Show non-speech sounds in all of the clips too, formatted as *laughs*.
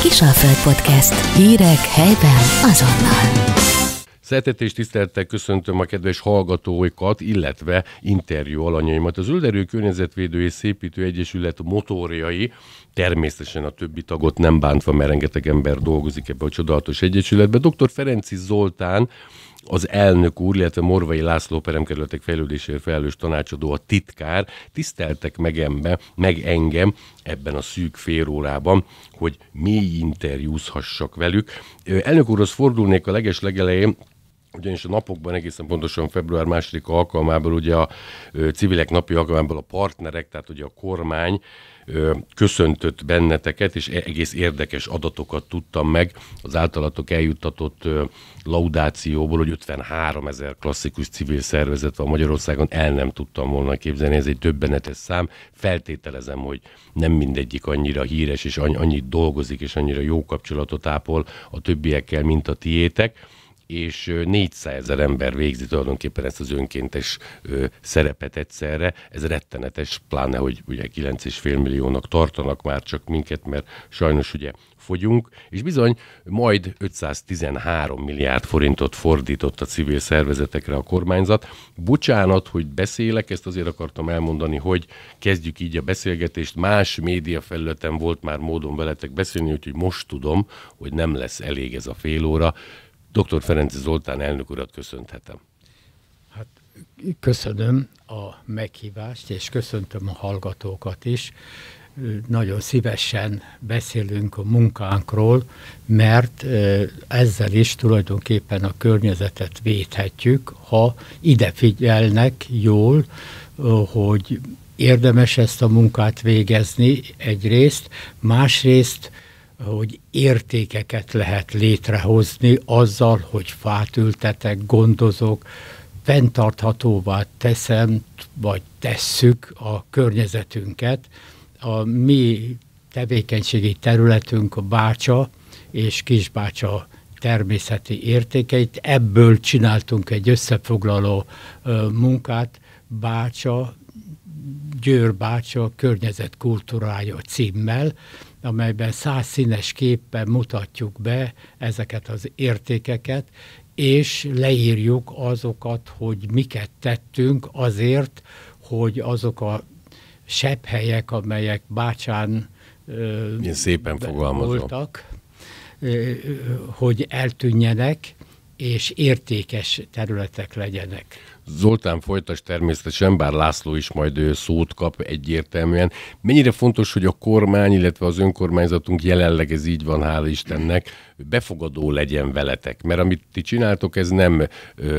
Kisalföld Podcast. Hírek helyben azonnal. Szeretettel és tisztelettel köszöntöm a kedves hallgatóikat, illetve interjú alanyaimat. Az Ülderő Környezetvédő és Szépítő Egyesület motorjai, természetesen a többi tagot nem bántva, mert rengeteg ember dolgozik ebbe a csodálatos egyesületbe. Dr. Ferenci Zoltán, az elnök úr, illetve Morvai László peremkerületek fejlődésért felelős tanácsadó, a titkár tiszteltek meg, embe, meg engem ebben a szűk félórában, hogy mély interjúzhassak velük. Elnök úrhoz fordulnék a leges legelején, ugyanis a napokban egészen pontosan február második alkalmából, ugye a civilek napi alkalmából a partnerek, tehát ugye a kormány, köszöntött benneteket, és e- egész érdekes adatokat tudtam meg az általatok eljuttatott laudációból, hogy 53 ezer klasszikus civil szervezet van Magyarországon, el nem tudtam volna képzelni, ez egy többenetes szám. Feltételezem, hogy nem mindegyik annyira híres, és annyit dolgozik, és annyira jó kapcsolatot ápol a többiekkel, mint a tiétek és 400 ezer ember végzi tulajdonképpen ezt az önkéntes szerepet egyszerre. Ez rettenetes, pláne, hogy ugye 9,5 milliónak tartanak már csak minket, mert sajnos ugye fogyunk, és bizony majd 513 milliárd forintot fordított a civil szervezetekre a kormányzat. Bocsánat, hogy beszélek, ezt azért akartam elmondani, hogy kezdjük így a beszélgetést. Más média felületen volt már módon veletek beszélni, úgyhogy most tudom, hogy nem lesz elég ez a fél óra. Dr. Ferenc Zoltán elnök urat köszönhetem. Hát, köszönöm a meghívást, és köszöntöm a hallgatókat is. Nagyon szívesen beszélünk a munkánkról, mert ezzel is tulajdonképpen a környezetet védhetjük, ha ide figyelnek jól, hogy érdemes ezt a munkát végezni egyrészt, másrészt hogy értékeket lehet létrehozni azzal, hogy fát ültetek, gondozok, fenntarthatóvá teszem, vagy tesszük a környezetünket. A mi tevékenységi területünk a Bácsa és Kisbácsa természeti értékeit. Ebből csináltunk egy összefoglaló munkát, Bácsa, Győr Bácsa környezetkultúrája címmel, amelyben színes képpen mutatjuk be ezeket az értékeket, és leírjuk azokat, hogy miket tettünk azért, hogy azok a sebb helyek, amelyek Bácsán Én szépen voltak, hogy eltűnjenek, és értékes területek legyenek. Zoltán folytas természetesen, bár László is majd ő szót kap egyértelműen. Mennyire fontos, hogy a kormány, illetve az önkormányzatunk jelenleg ez így van, hál' Istennek, befogadó legyen veletek. Mert amit ti csináltok, ez nem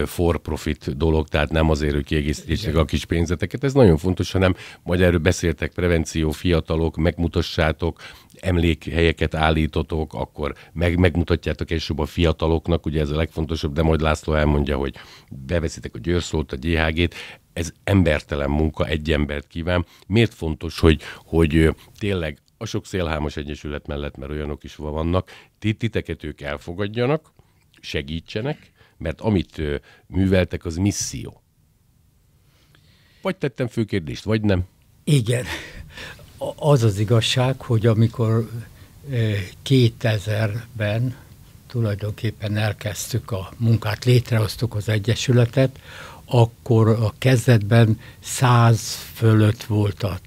for profit dolog, tehát nem azért, hogy kiegészítsék a kis pénzeteket. Ez nagyon fontos, hanem majd erről beszéltek, prevenció, fiatalok, megmutassátok, emlékhelyeket állítotok, akkor meg, megmutatjátok elsőbb a fiataloknak, ugye ez a legfontosabb, de majd László elmondja, hogy beveszitek a győrszót, a GHG-t, ez embertelen munka, egy embert kíván. Miért fontos, hogy, hogy tényleg a sok szélhámos egyesület mellett, mert olyanok is vannak, titeket ők elfogadjanak, segítsenek, mert amit műveltek, az misszió. Vagy tettem fő kérdést, vagy nem? Igen, az az igazság, hogy amikor 2000-ben eh, tulajdonképpen elkezdtük a munkát, létrehoztuk az Egyesületet, akkor a kezdetben 100 fölött volt a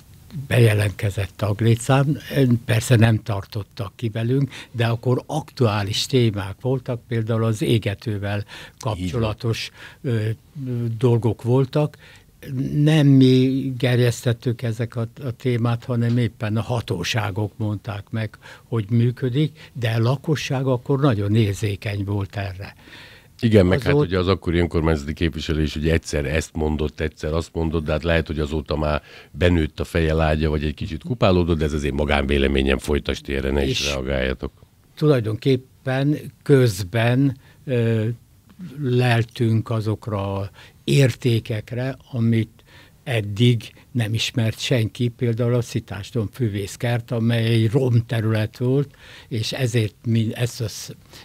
bejelentkezett taglétszám, eh, persze nem tartottak ki velünk, de akkor aktuális témák voltak, például az égetővel kapcsolatos Igen. Eh, dolgok voltak, nem mi gerjesztettük ezek a, a témát, hanem éppen a hatóságok mondták meg, hogy működik, de a lakosság akkor nagyon érzékeny volt erre. Igen, meg hát Azóta... hát ugye az akkori önkormányzati képviselés ugye egyszer ezt mondott, egyszer azt mondott, de hát lehet, hogy azóta már benőtt a feje lágya, vagy egy kicsit kupálódott, de ez az én magánvéleményem folytast térre, ne is reagáljatok. Tulajdonképpen közben ö, leltünk azokra a értékekre, amit eddig nem ismert senki, például a Szitáston fűvészkert, amely egy rom terület volt, és ezért mi ezt a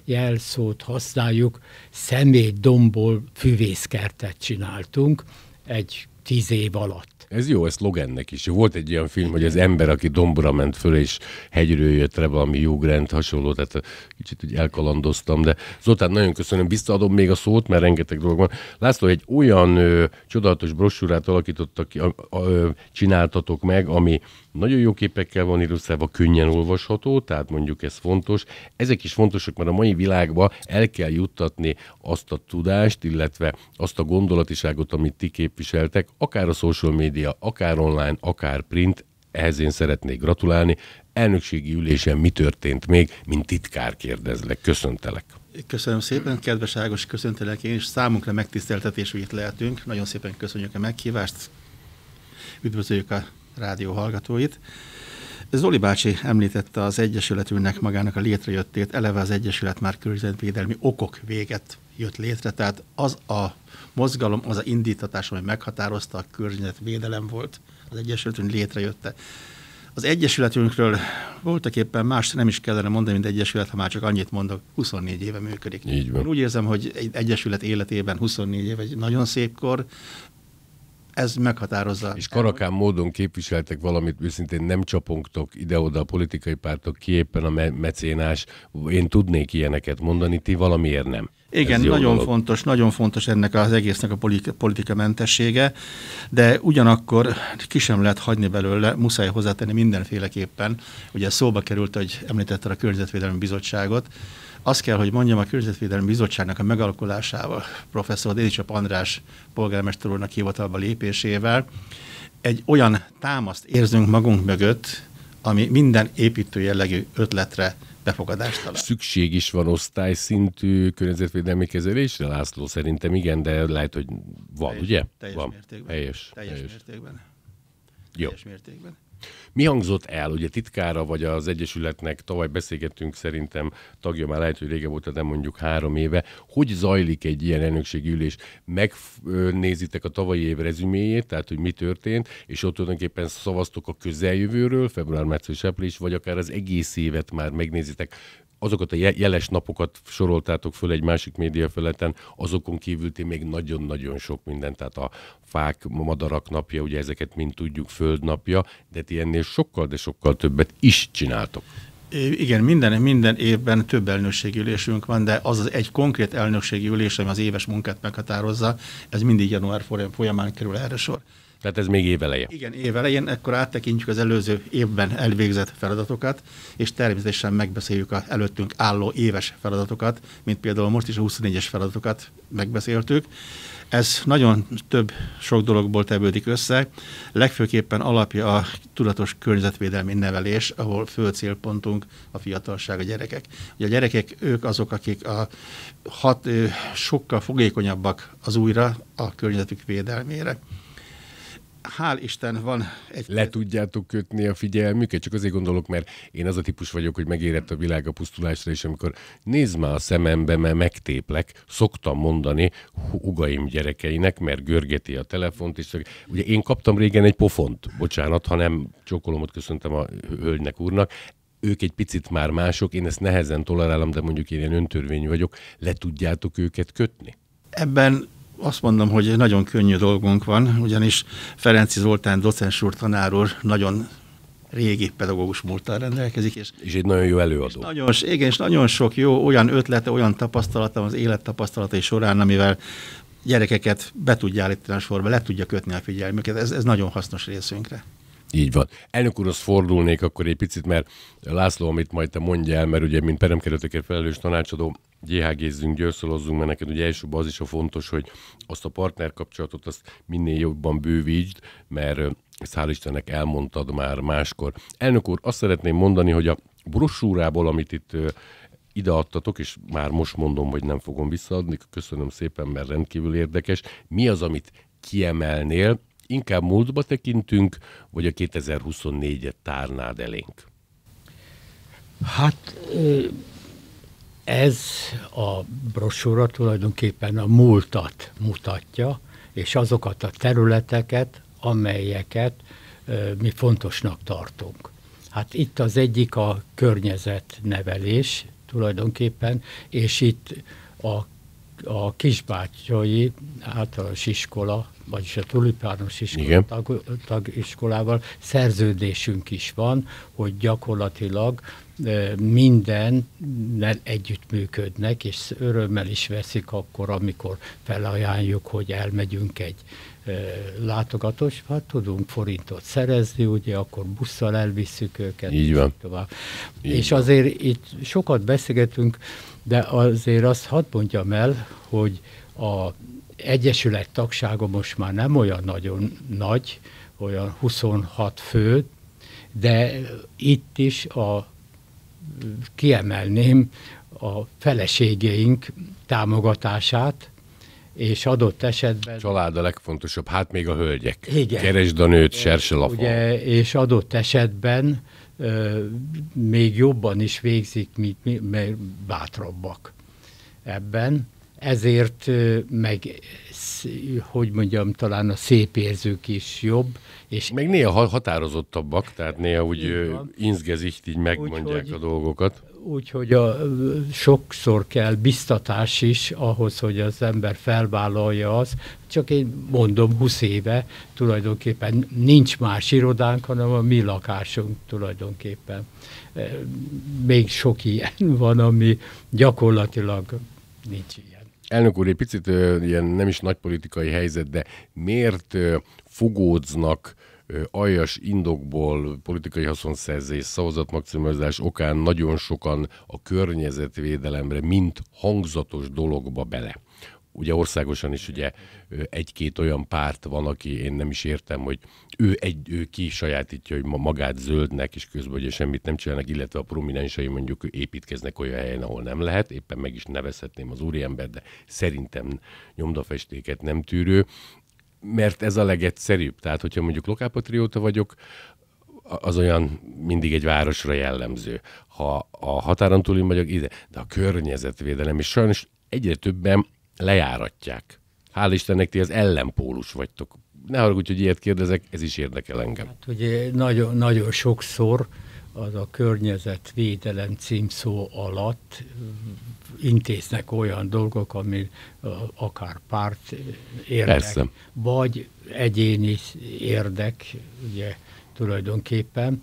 jelszót használjuk, személydomból fűvészkertet csináltunk egy tíz év alatt. Ez jó, ez Logannek is. Volt egy ilyen film, hogy az ember, aki dombra ment föl, és hegyről jött le valami jugrend hasonló, tehát kicsit úgy elkalandoztam, de Zoltán, nagyon köszönöm, visszaadom még a szót, mert rengeteg dolog van. László, egy olyan ö, csodálatos brosúrát alakítottak ki, a, a, ö, csináltatok meg, ami nagyon jó képekkel van illusztrálva, könnyen olvasható, tehát mondjuk ez fontos. Ezek is fontosak, mert a mai világba el kell juttatni azt a tudást, illetve azt a gondolatiságot, amit ti képviseltek, akár a social media, akár online, akár print, ehhez én szeretnék gratulálni. Elnökségi ülésen mi történt még, mint titkár kérdezlek. Köszöntelek. Köszönöm szépen, kedves Ágos, köszöntelek én is. Számunkra megtiszteltetés, hogy itt lehetünk. Nagyon szépen köszönjük a meghívást. Üdvözöljük a rádió hallgatóit. Zoli bácsi említette az Egyesületünknek magának a létrejöttét, eleve az Egyesület már környezetvédelmi okok véget jött létre, tehát az a mozgalom, az a indítatás, ami meghatározta a környezetvédelem volt az Egyesületünk létrejötte. Az Egyesületünkről voltak éppen más, nem is kellene mondani, mint Egyesület, ha már csak annyit mondok, 24 éve működik. Így van. Én úgy érzem, hogy egy Egyesület életében 24 év egy nagyon szép kor, ez meghatározza. És karakán módon képviseltek valamit, őszintén nem csapongtok ide-oda a politikai pártok, ki éppen a me- mecénás, én tudnék ilyeneket mondani, ti valamiért nem. Igen, nagyon dolog. fontos, nagyon fontos ennek az egésznek a politika mentessége, de ugyanakkor ki sem lehet hagyni belőle, muszáj hozzátenni mindenféleképpen. Ugye szóba került, hogy említette a Környezetvédelmi Bizottságot, azt kell, hogy mondjam, a Környezetvédelmi Bizottságnak a megalakulásával, professzor Dédicsap András polgármester úrnak hivatalba lépésével egy olyan támaszt érzünk magunk mögött, ami minden építő jellegű ötletre befogadást talál. Szükség is van osztályszintű környezetvédelmi kezelésre, László szerintem igen, de lehet, hogy van, teljes, ugye? Teljes van. mértékben. Helyes, teljes, teljes mértékben. Jó. Teljes mértékben. Mi hangzott el? Ugye titkára vagy az Egyesületnek tavaly beszélgettünk szerintem tagja már lehet, hogy rége volt, de mondjuk három éve. Hogy zajlik egy ilyen elnökségi ülés? Megnézitek a tavalyi év rezüméjét, tehát hogy mi történt, és ott tulajdonképpen szavaztok a közeljövőről, február, március, április, vagy akár az egész évet már megnézitek azokat a jeles napokat soroltátok föl egy másik média feleten, azokon kívül ti még nagyon-nagyon sok mindent, tehát a fák, madarak napja, ugye ezeket mind tudjuk, földnapja, de ti ennél sokkal, de sokkal többet is csináltok. Igen, minden, minden évben több elnökségi ülésünk van, de az az egy konkrét elnökségi ülés, ami az éves munkát meghatározza, ez mindig január folyamán kerül erre sor. Tehát ez még éveleje. Igen, évelején, ekkor áttekintjük az előző évben elvégzett feladatokat, és természetesen megbeszéljük az előttünk álló éves feladatokat, mint például most is a 24-es feladatokat megbeszéltük. Ez nagyon több sok dologból tevődik össze. Legfőképpen alapja a tudatos környezetvédelmi nevelés, ahol fő célpontunk a fiatalság, a gyerekek. Ugye a gyerekek ők azok, akik a hat, sokkal fogékonyabbak az újra a környezetük védelmére hál' Isten van egy... Le tudjátok kötni a figyelmüket? Csak azért gondolok, mert én az a típus vagyok, hogy megérett a világ a pusztulásra, és amikor nézd már a szemembe, mert megtéplek, szoktam mondani ugaim gyerekeinek, mert görgeti a telefont, és ugye én kaptam régen egy pofont, bocsánat, ha nem csókolomot köszöntem a hölgynek úrnak, ők egy picit már mások, én ezt nehezen tolerálom, de mondjuk én ilyen öntörvény vagyok, le tudjátok őket kötni? Ebben azt mondom, hogy nagyon könnyű dolgunk van, ugyanis Ferenci Zoltán docens úr, tanár úr nagyon régi pedagógus múltal rendelkezik. És, és egy nagyon jó előadó. És nagyon, igen, és nagyon sok jó olyan ötlete, olyan tapasztalata az élet során, amivel gyerekeket be tudja állítani a sorba, le tudja kötni a figyelmüket. Ez, ez nagyon hasznos részünkre. Így van. Elnök úrhoz fordulnék akkor egy picit, mert László, amit majd te mondjál, mert ugye, mint peremkerületekért felelős tanácsadó, GHG-zzünk, győrszolozzunk, mert neked ugye elsőbb az is a fontos, hogy azt a partnerkapcsolatot azt minél jobban bővítsd, mert ezt hál' Istennek elmondtad már máskor. Elnök úr, azt szeretném mondani, hogy a brosúrából, amit itt ideadtatok, és már most mondom, hogy nem fogom visszaadni, köszönöm szépen, mert rendkívül érdekes. Mi az, amit kiemelnél, inkább múltba tekintünk, vagy a 2024-et tárnád elénk? Hát ez a brosúra tulajdonképpen a múltat mutatja, és azokat a területeket, amelyeket mi fontosnak tartunk. Hát itt az egyik a környezetnevelés tulajdonképpen, és itt a, a kisbátyai általános iskola vagyis a tulipános iskola, tag, szerződésünk is van, hogy gyakorlatilag minden együttműködnek, és örömmel is veszik akkor, amikor felajánljuk, hogy elmegyünk egy látogatós, hát tudunk forintot szerezni, ugye, akkor busszal elviszük őket. Így van. És tovább. Így és van. azért itt sokat beszélgetünk, de azért azt hadd mondjam el, hogy a egyesület tagsága most már nem olyan nagyon nagy, olyan 26 fő, de itt is a, kiemelném a feleségeink támogatását, és adott esetben... Család a legfontosabb, hát még a hölgyek. Igen. Keresd a nőt, serse a Ugye, és adott esetben ö, még jobban is végzik, mint mi, mert bátrabbak ebben ezért meg, hogy mondjam, talán a szép érzők is jobb. És meg néha határozottabbak, tehát néha úgy inzgezicht, így megmondják úgy, a dolgokat. Úgyhogy a, sokszor kell biztatás is ahhoz, hogy az ember felvállalja az. Csak én mondom, 20 éve tulajdonképpen nincs más irodánk, hanem a mi lakásunk tulajdonképpen. Még sok ilyen *laughs* van, ami gyakorlatilag nincs ilyen. Elnök úr, egy picit ilyen nem is nagy politikai helyzet, de miért fogódznak aljas indokból politikai haszonszerzés, szavazatmaximalizás okán nagyon sokan a környezetvédelemre, mint hangzatos dologba bele? ugye országosan is ugye egy-két olyan párt van, aki én nem is értem, hogy ő, egy, ő ki sajátítja, hogy magát zöldnek, és közben ugye semmit nem csinálnak, illetve a prominensei mondjuk építkeznek olyan helyen, ahol nem lehet, éppen meg is nevezhetném az úriember, de szerintem nyomdafestéket nem tűrő, mert ez a legegyszerűbb. Tehát, hogyha mondjuk lokálpatrióta vagyok, az olyan mindig egy városra jellemző. Ha a határon túli vagyok, ide, de a környezetvédelem, és sajnos egyre többen lejáratják. Hál' Istennek ti az ellenpólus vagytok. Ne haragudj, hogy ilyet kérdezek, ez is érdekel engem. Hát ugye eh, nagyon, nagyon sokszor az a környezetvédelem címszó alatt mm, intéznek olyan dolgok, ami akár párt eh, érdek, Persze. vagy egyéni érdek, ugye tulajdonképpen,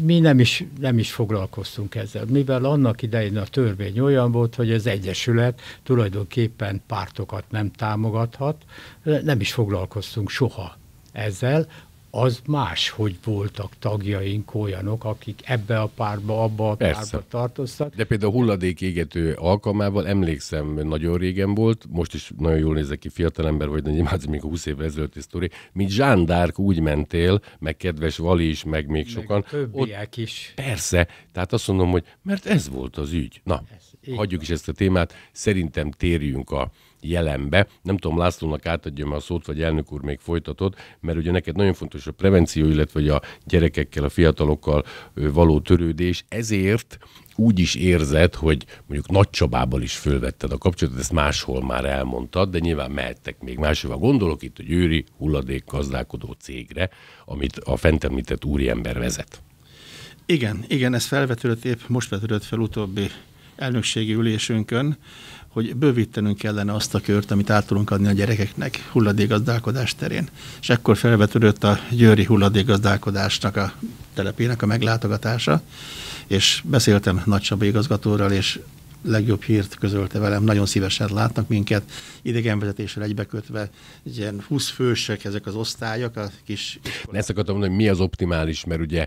mi nem is, nem is foglalkoztunk ezzel, mivel annak idején a törvény olyan volt, hogy az Egyesület tulajdonképpen pártokat nem támogathat, nem is foglalkoztunk soha ezzel, az más, hogy voltak tagjaink olyanok, akik ebbe a párba, abba a Persze. párba tartoztak. De például a égető alkalmával emlékszem, nagyon régen volt, most is nagyon jól nézek ki fiatalember vagy, de nyilván még 20 évvel ezelőtti sztori, mint Jean d'Arc úgy mentél, meg kedves Vali is, meg még meg sokan. Többiek ott, is. Persze, tehát azt mondom, hogy mert ez volt az ügy. Na, ez hagyjuk van. is ezt a témát, szerintem térjünk a jelenbe. Nem tudom, Lászlónak átadjam a szót, vagy elnök úr még folytatott, mert ugye neked nagyon fontos a prevenció, illetve a gyerekekkel, a fiatalokkal való törődés. Ezért úgy is érzed, hogy mondjuk Nagy Csabával is fölvetted a kapcsolatot, ezt máshol már elmondtad, de nyilván mehettek még máshova. Gondolok itt a győri hulladék gazdálkodó cégre, amit a fent említett úriember vezet. Igen, igen, ez felvetődött épp, most vetődött fel utóbbi elnökségi ülésünkön, hogy bővítenünk kellene azt a kört, amit át tudunk adni a gyerekeknek hulladékgazdálkodás terén. És ekkor felvetődött a győri hulladékgazdálkodásnak a telepének a meglátogatása, és beszéltem Nagy Csaba igazgatóral, és legjobb hírt közölte velem, nagyon szívesen látnak minket, idegenvezetéssel egybekötve, ilyen 20 fősek ezek az osztályok, a kis... ne szakadtam mondani, hogy mi az optimális, mert ugye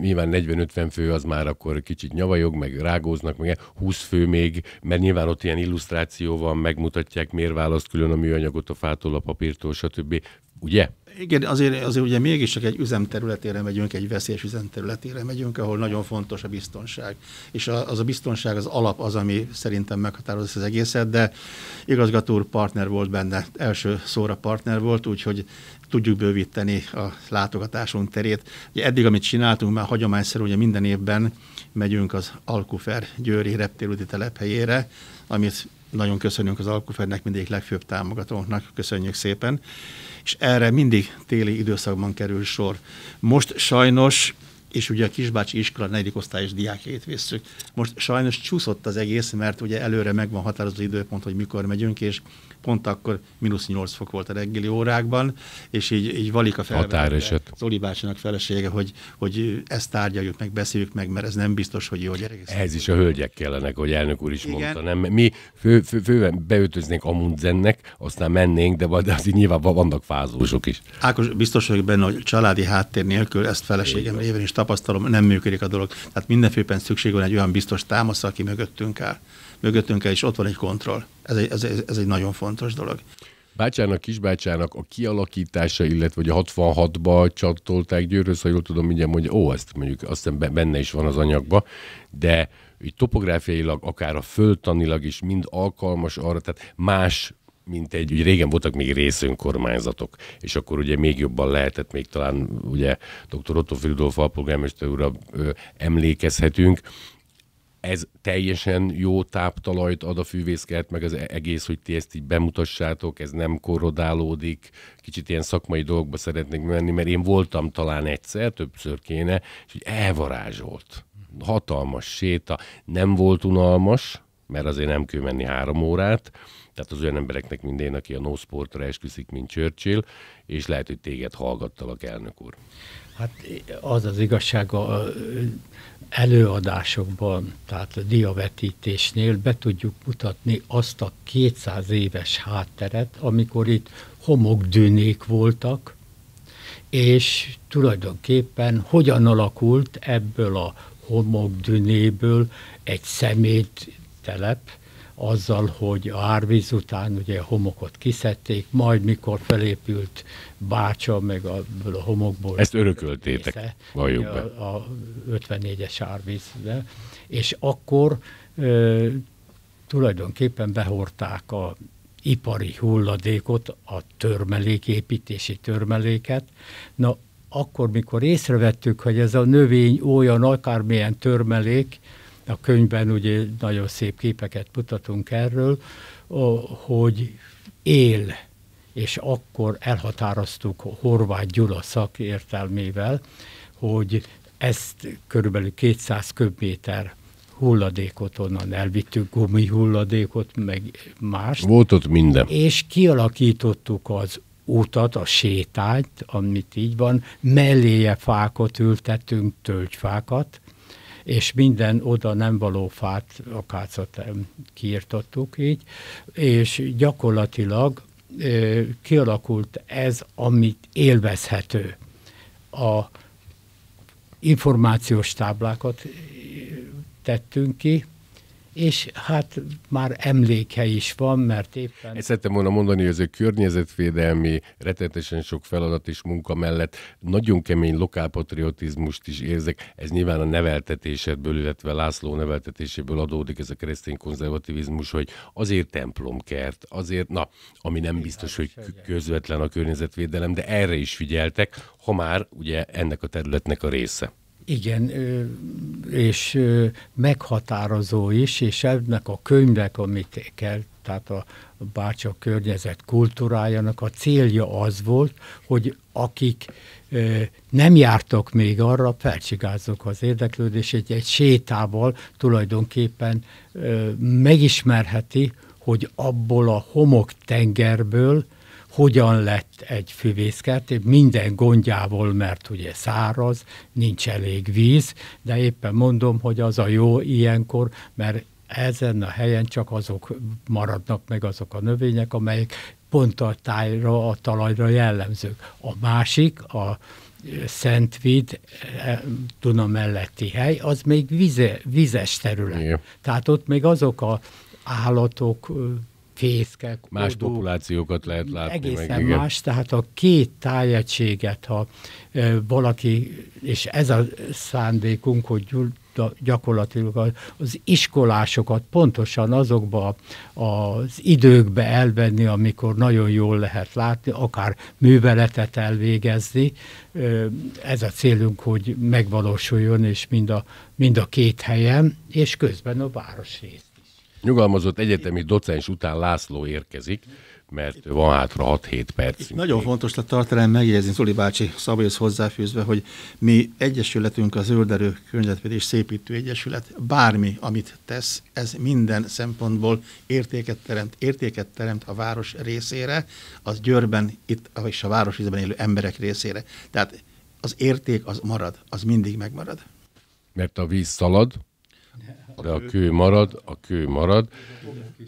nyilván 40-50 fő az már akkor kicsit nyavajog, meg rágóznak, meg 20 fő még, mert nyilván ott ilyen illusztráció van, megmutatják, miért választ külön a műanyagot a fától, a papírtól, stb. Ugye? igen, azért, azért ugye mégiscsak egy üzemterületére megyünk, egy veszélyes üzemterületére megyünk, ahol nagyon fontos a biztonság. És az a biztonság az alap az, ami szerintem meghatározza az egészet, de igazgató úr partner volt benne, első szóra partner volt, úgyhogy tudjuk bővíteni a látogatásunk terét. Ugye eddig, amit csináltunk, már hagyományszerű, ugye minden évben megyünk az Alkufer Győri reptérúti telephelyére, amit nagyon köszönjük az Alkufednek, mindig legfőbb támogatónknak, köszönjük szépen. És erre mindig téli időszakban kerül sor. Most sajnos és ugye a kisbácsi iskola negyedik osztályos diákjait visszük. Most sajnos csúszott az egész, mert ugye előre megvan határozott időpont, hogy mikor megyünk, és pont akkor mínusz 8 fok volt a reggeli órákban, és így, így valik a felvetet. Zoli bácsinak felesége, hogy, hogy ezt tárgyaljuk meg, beszéljük meg, mert ez nem biztos, hogy jó gyerek. Ehhez is a hölgyek kellenek, hogy elnök úr is Igen. mondta, nem? Mi fő, fő, főben beütöznénk Amundsennek, aztán mennénk, de, de azért nyilván vannak fázósok is. Ákos, biztos vagyok benne, hogy családi háttér nélkül ezt feleségem révén is tapasztalom, nem működik a dolog. Tehát mindenféppen szükség van egy olyan biztos támasz, aki mögöttünk áll mögöttünk el, és ott van egy kontroll. Ez egy, ez, ez egy nagyon fontos dolog. Bácsának, kisbácsának a kialakítása, illetve hogy a 66-ba csatolták Győrhöz, ha jól tudom, mindjárt mondja, ó, ezt mondjuk azt hiszem benne is van az anyagba, de így topográfiailag, akár a földtanilag is mind alkalmas arra, tehát más mint egy, ugye régen voltak még részönkormányzatok, és akkor ugye még jobban lehetett, még talán ugye dr. Otto Fridolf alpolgármester úrra emlékezhetünk, ez teljesen jó táptalajt ad a fűvészkert, meg az e- egész, hogy ti ezt így bemutassátok, ez nem korrodálódik, kicsit ilyen szakmai dolgokba szeretnék menni, mert én voltam talán egyszer, többször kéne, és hogy elvarázsolt. Hatalmas séta, nem volt unalmas, mert azért nem kell menni három órát, tehát az olyan embereknek, mint én, aki a no sportra esküszik, mint Churchill, és lehet, hogy téged hallgattalak, elnök úr. Hát az az igazság a előadásokban, tehát a diavetítésnél be tudjuk mutatni azt a 200 éves hátteret, amikor itt homokdűnék voltak, és tulajdonképpen hogyan alakult ebből a homokdűnéből egy szemét telep azzal, hogy a árvíz után ugye a homokot kiszedték, majd mikor felépült Bácsa, meg a, a homokból... Ezt örököltétek, része, valljuk be. A, a 54-es De. és akkor e, tulajdonképpen behorták a ipari hulladékot, a törmeléképítési törmeléket. Na, akkor, mikor észrevettük, hogy ez a növény olyan akármilyen törmelék, a könyvben ugye nagyon szép képeket mutatunk erről, hogy él, és akkor elhatároztuk Horváth Gyula szakértelmével, hogy ezt körülbelül 200 köbméter hulladékot onnan elvittük, hulladékot, meg más. Volt ott minden. És kialakítottuk az utat, a sétányt, amit így van, melléje fákat ültettünk, tölgyfákat, és minden oda nem való fát, akácot kiirtottuk így, és gyakorlatilag ö, kialakult ez, amit élvezhető. A információs táblákat tettünk ki, és hát már emléke is van, mert éppen... Ezt szerettem volna mondani, hogy ez a környezetvédelmi, retetesen sok feladat és munka mellett nagyon kemény lokálpatriotizmust is érzek. Ez nyilván a neveltetésedből, illetve László neveltetéséből adódik ez a keresztény konzervativizmus, hogy azért templomkert, azért, na, ami nem biztos, hogy közvetlen a környezetvédelem, de erre is figyeltek, ha már ugye ennek a területnek a része. Igen, és meghatározó is, és ennek a könyvnek, amit kell, tehát a bácsa környezet kultúrájának a célja az volt, hogy akik nem jártak még arra, felcsigázzuk az érdeklődését, egy sétával tulajdonképpen megismerheti, hogy abból a homoktengerből hogyan lett egy füvészkert, minden gondjával, mert ugye száraz, nincs elég víz, de éppen mondom, hogy az a jó ilyenkor, mert ezen a helyen csak azok maradnak meg azok a növények, amelyek pont a tájra, a talajra jellemzők. A másik, a e, Szentvid, e, Duna melletti hely, az még vize, vizes terület. Igen. Tehát ott még azok a állatok, fészkek. Más odó, populációkat lehet látni. Egészen meg, igen. más, tehát a két tájegységet, ha e, valaki, és ez a szándékunk, hogy gyakorlatilag az iskolásokat pontosan azokba az időkbe elvenni, amikor nagyon jól lehet látni, akár műveletet elvégezni. Ez a célunk, hogy megvalósuljon, és mind a, mind a két helyen, és közben a városrész nyugalmazott egyetemi docens után László érkezik, mert van hátra 6-7 perc. nagyon fontos lett tartalán megjegyezni Zoli bácsi szabályhoz hozzáfűzve, hogy mi egyesületünk az Ölderő Környezetvédés Szépítő Egyesület, bármi, amit tesz, ez minden szempontból értéket teremt, értéket teremt a város részére, az Győrben, itt, és a város részben élő emberek részére. Tehát az érték az marad, az mindig megmarad. Mert a víz szalad, de a kő marad, a kő marad.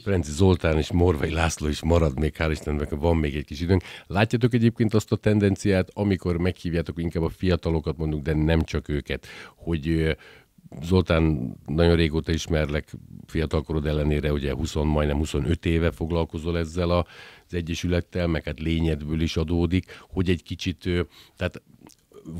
Ferenci Zoltán és Morvai László is marad még, hál' Istennek van még egy kis időnk. Látjátok egyébként azt a tendenciát, amikor meghívjátok inkább a fiatalokat mondjuk, de nem csak őket, hogy Zoltán, nagyon régóta ismerlek, fiatalkorod ellenére ugye 20, majdnem 25 éve foglalkozol ezzel a, az Egyesülettel, meg hát lényedből is adódik, hogy egy kicsit, tehát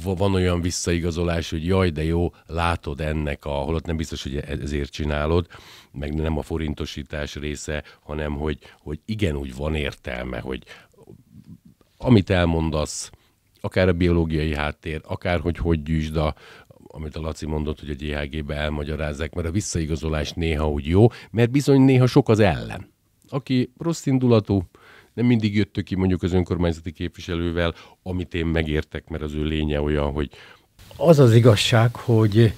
van olyan visszaigazolás, hogy jaj, de jó, látod ennek a, holott nem biztos, hogy e-, ezért csinálod, meg nem a forintosítás része, hanem hogy, hogy úgy van értelme, hogy amit elmondasz, akár a biológiai háttér, akár hogy hogy gyűjtsd a, amit a Laci mondott, hogy a ghg be elmagyarázzák, mert a visszaigazolás néha úgy jó, mert bizony néha sok az ellen. Aki rossz indulatú, nem mindig jöttök ki mondjuk az önkormányzati képviselővel, amit én megértek, mert az ő lénye olyan, hogy... Az az igazság, hogy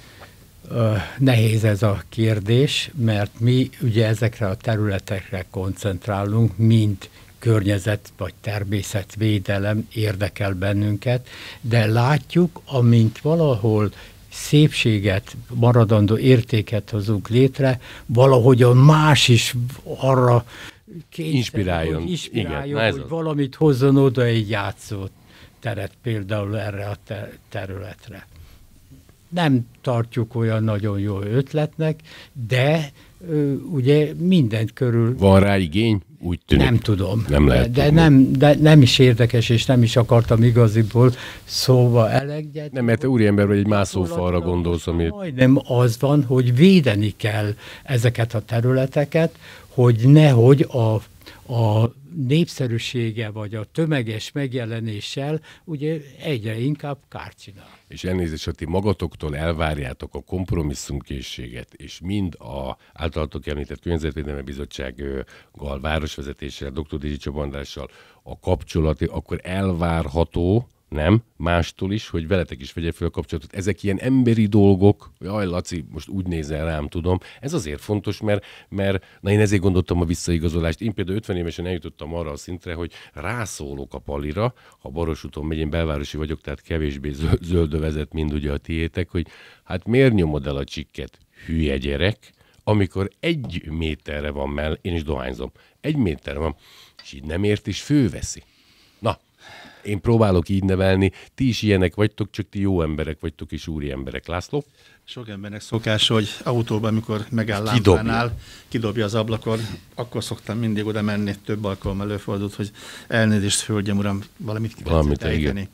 nehéz ez a kérdés, mert mi ugye ezekre a területekre koncentrálunk, mint környezet vagy természetvédelem érdekel bennünket, de látjuk, amint valahol szépséget, maradandó értéket hozunk létre, valahogy a más is arra kényszer, inspiráljon, hogy, inspiráljon, Igen, na hogy az. valamit hozzon oda egy játszót teret például erre a te- területre. Nem tartjuk olyan nagyon jó ötletnek, de ö, ugye mindent körül... Van rá igény? Úgy tűnik. Nem tudom. Nem lehet de, tudom. nem, de nem is érdekes, és nem is akartam igaziból szóba elegyet. Nem, mert te úriember vagy, egy mászófalra gondolsz, amit... Majdnem az van, hogy védeni kell ezeket a területeket, hogy nehogy a, a népszerűsége vagy a tömeges megjelenéssel ugye egyre inkább kárt csinál. És elnézést, ha ti magatoktól elvárjátok a kompromisszumkészséget, és mind a általatok említett Környezetvédelmi Bizottsággal, városvezetéssel, dr. Dizsi Csabandással a kapcsolati, akkor elvárható, nem, mástól is, hogy veletek is vegye fel a kapcsolatot. Ezek ilyen emberi dolgok, jaj Laci, most úgy nézel rám, tudom. Ez azért fontos, mert, mert na én ezért gondoltam a visszaigazolást. Én például 50 évesen eljutottam arra a szintre, hogy rászólok a palira, ha Baros úton megy, én belvárosi vagyok, tehát kevésbé zöldövezet, mint ugye a tiétek, hogy hát miért nyomod el a csikket, hülye gyerek, amikor egy méterre van mell, én is dohányzom, egy méterre van, és így nem ért, és főveszi. Én próbálok így nevelni, ti is ilyenek vagytok, csak ti jó emberek vagytok és úri emberek. László? Sok embernek szokás, hogy autóban, amikor megáll lámpánál, kidobja az ablakon, akkor szoktam mindig oda menni, több alkalommal előfordult, hogy elnézést, hölgyem, uram, valamit ki valamit ejteni.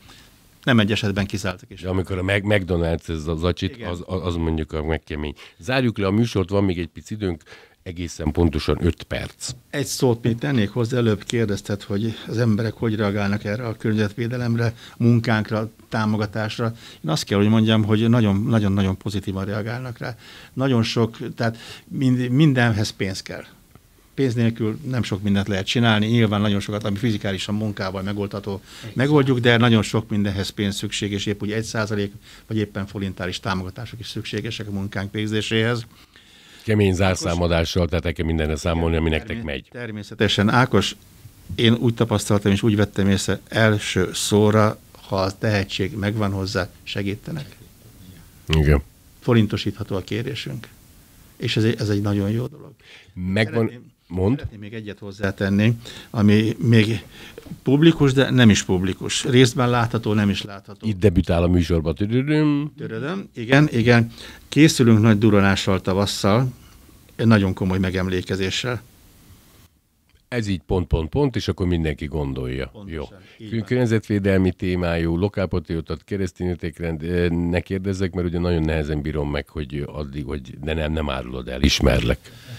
Nem egy esetben kizártak is. De amikor a McDonald's ez az acsit, az, az mondjuk a megkemény. Zárjuk le a műsort, van még egy pici időnk, egészen pontosan 5 perc. Egy szót még tennék hozzá, előbb kérdezted, hogy az emberek hogy reagálnak erre a környezetvédelemre, munkánkra, támogatásra. Én azt kell, hogy mondjam, hogy nagyon-nagyon pozitívan reagálnak rá. Nagyon sok, tehát mind, mindenhez pénz kell pénz nélkül nem sok mindent lehet csinálni, nyilván nagyon sokat, ami fizikálisan munkával megoldható, megoldjuk, de nagyon sok mindenhez pénz szükség, és épp úgy egy százalék, vagy éppen forintális támogatások is szükségesek a munkánk végzéséhez kemény zárszámadással, tehát nekem mindenre számolni, ami nektek megy. Természetesen, Ákos, én úgy tapasztaltam és úgy vettem észre, első szóra, ha a tehetség megvan hozzá, segítenek. Igen. Forintosítható a kérésünk. És ez egy, ez egy nagyon jó dolog. Megvan... Mond. Szeretném még egyet hozzátenni, ami még publikus, de nem is publikus. Részben látható, nem is látható. Itt debütál a műsorba. Törödöm. Törödöm. Igen, igen. Készülünk nagy duranással tavasszal, nagyon komoly megemlékezéssel ez így pont, pont, pont, és akkor mindenki gondolja. Pontosan, Jó. Környezetvédelmi témájú, lokálpatriótat, keresztény értékrend, eh, ne kérdezzek, mert ugye nagyon nehezen bírom meg, hogy addig, hogy de nem, nem árulod el, ismerlek.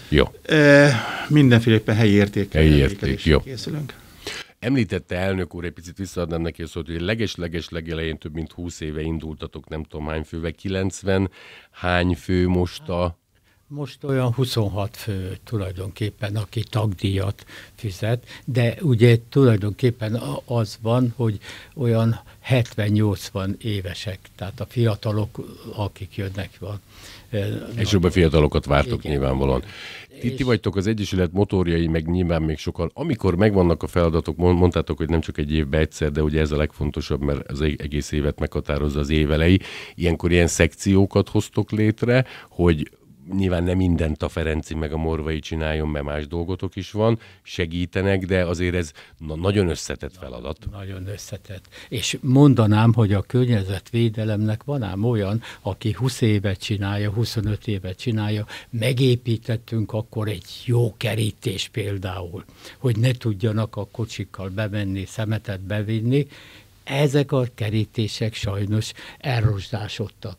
Jó. E, mindenféleképpen helyi érték. Helyi érték, jó. Készülünk. Említette elnök úr, egy picit visszaadnám neki a szót, hogy leges-leges legelején több mint 20 éve indultatok, nem tudom hány főve, 90 hány fő most a most olyan 26 fő tulajdonképpen, aki tagdíjat fizet, de ugye tulajdonképpen az van, hogy olyan 70-80 évesek, tehát a fiatalok, akik jönnek van. És a fiatalokat vártok Igen. nyilvánvalóan. Ti, ti vagytok az Egyesület motorjai, meg nyilván még sokan. Amikor megvannak a feladatok, mondtátok, hogy nem csak egy évbe egyszer, de ugye ez a legfontosabb, mert az egész évet meghatározza az évelei. Ilyenkor ilyen szekciókat hoztok létre, hogy nyilván nem mindent a Ferenci meg a Morvai csináljon, mert más dolgotok is van, segítenek, de azért ez na- nagyon összetett feladat. Nagyon összetett. És mondanám, hogy a környezetvédelemnek van ám olyan, aki 20 évet csinálja, 25 évet csinálja, megépítettünk akkor egy jó kerítés például, hogy ne tudjanak a kocsikkal bemenni, szemetet bevinni, ezek a kerítések sajnos elrozsdásodtak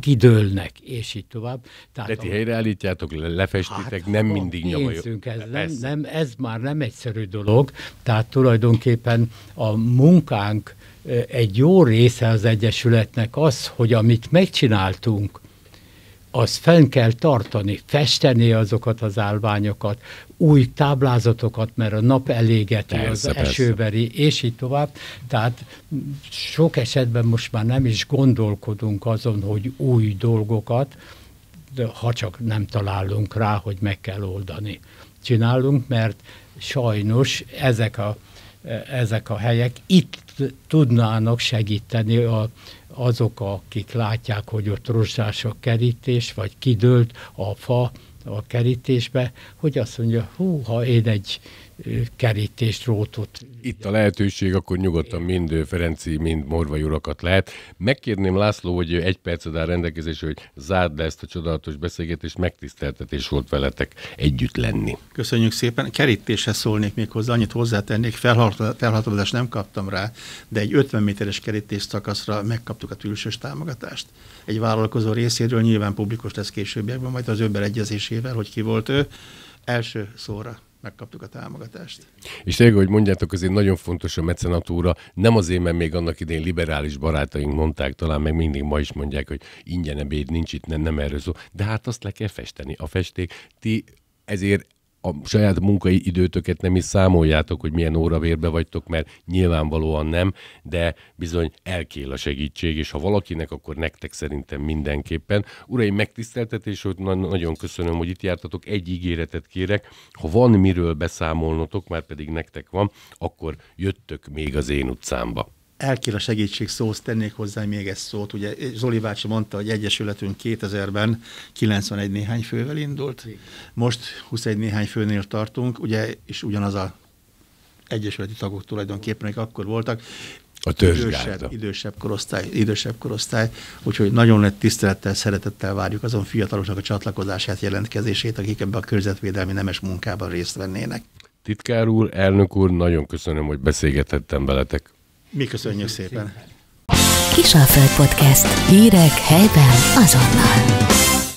kidőlnek, és így tovább. Tehát De ti a... helyreállítjátok, lefestitek, hát, nem mindig nyomoljuk. Ez, nem, nem, ez már nem egyszerű dolog, tehát tulajdonképpen a munkánk egy jó része az Egyesületnek az, hogy amit megcsináltunk, azt fenn kell tartani, festeni azokat az állványokat, új táblázatokat, mert a nap elégeti, persze, az esőveri, persze. és így tovább. Tehát sok esetben most már nem is gondolkodunk azon, hogy új dolgokat, de ha csak nem találunk rá, hogy meg kell oldani. Csinálunk, mert sajnos ezek a, ezek a helyek itt tudnának segíteni a, azok, akik látják, hogy ott rozsás a kerítés, vagy kidőlt a fa a kerítésbe, hogy azt mondja, hú, ha én egy kerítést, rótot. Itt a lehetőség, akkor nyugodtan mind Ferenci, mind Morvai urakat lehet. Megkérném László, hogy egy percet áll rendelkezés, hogy zárd le ezt a csodálatos beszélgetést, megtiszteltetés volt veletek együtt lenni. Köszönjük szépen. Kerítéshez szólnék még hozzá, annyit hozzátennék, felhatalmazást nem kaptam rá, de egy 50 méteres kerítés szakaszra megkaptuk a külsős támogatást. Egy vállalkozó részéről nyilván publikus lesz későbbiekben, majd az ő egyezésével hogy ki volt ő, első szóra megkaptuk a támogatást. És tényleg, hogy mondjátok, azért nagyon fontos a mecenatúra. Nem azért, mert még annak idén liberális barátaink mondták, talán meg mindig ma is mondják, hogy ingyen ebéd nincs itt, nem, nem erről szó. De hát azt le kell festeni. A festék, ti ezért a saját munkai időtöket nem is számoljátok, hogy milyen óravérbe vagytok, mert nyilvánvalóan nem, de bizony elkél a segítség, és ha valakinek, akkor nektek szerintem mindenképpen. Uraim, megtiszteltetés, hogy nagyon köszönöm, hogy itt jártatok. Egy ígéretet kérek, ha van miről beszámolnotok, már pedig nektek van, akkor jöttök még az én utcámba elkér a segítség szóhoz tennék hozzá még egy szót. Ugye Zoli bácsi mondta, hogy egyesületünk 2000-ben 91 néhány fővel indult, most 21 néhány főnél tartunk, ugye, és ugyanaz a egyesületi tagok tulajdonképpen, akik akkor voltak. A Idősebb, idősebb, korosztály, idősebb korosztály, úgyhogy nagyon nagy tisztelettel, szeretettel várjuk azon fiataloknak a csatlakozását, jelentkezését, akik ebbe a körzetvédelmi nemes munkában részt vennének. Titkár úr, elnök úr, nagyon köszönöm, hogy beszélgethettem veletek. Mi köszönjük szépen. Kisalföld Podcast. Hírek helyben azonnal.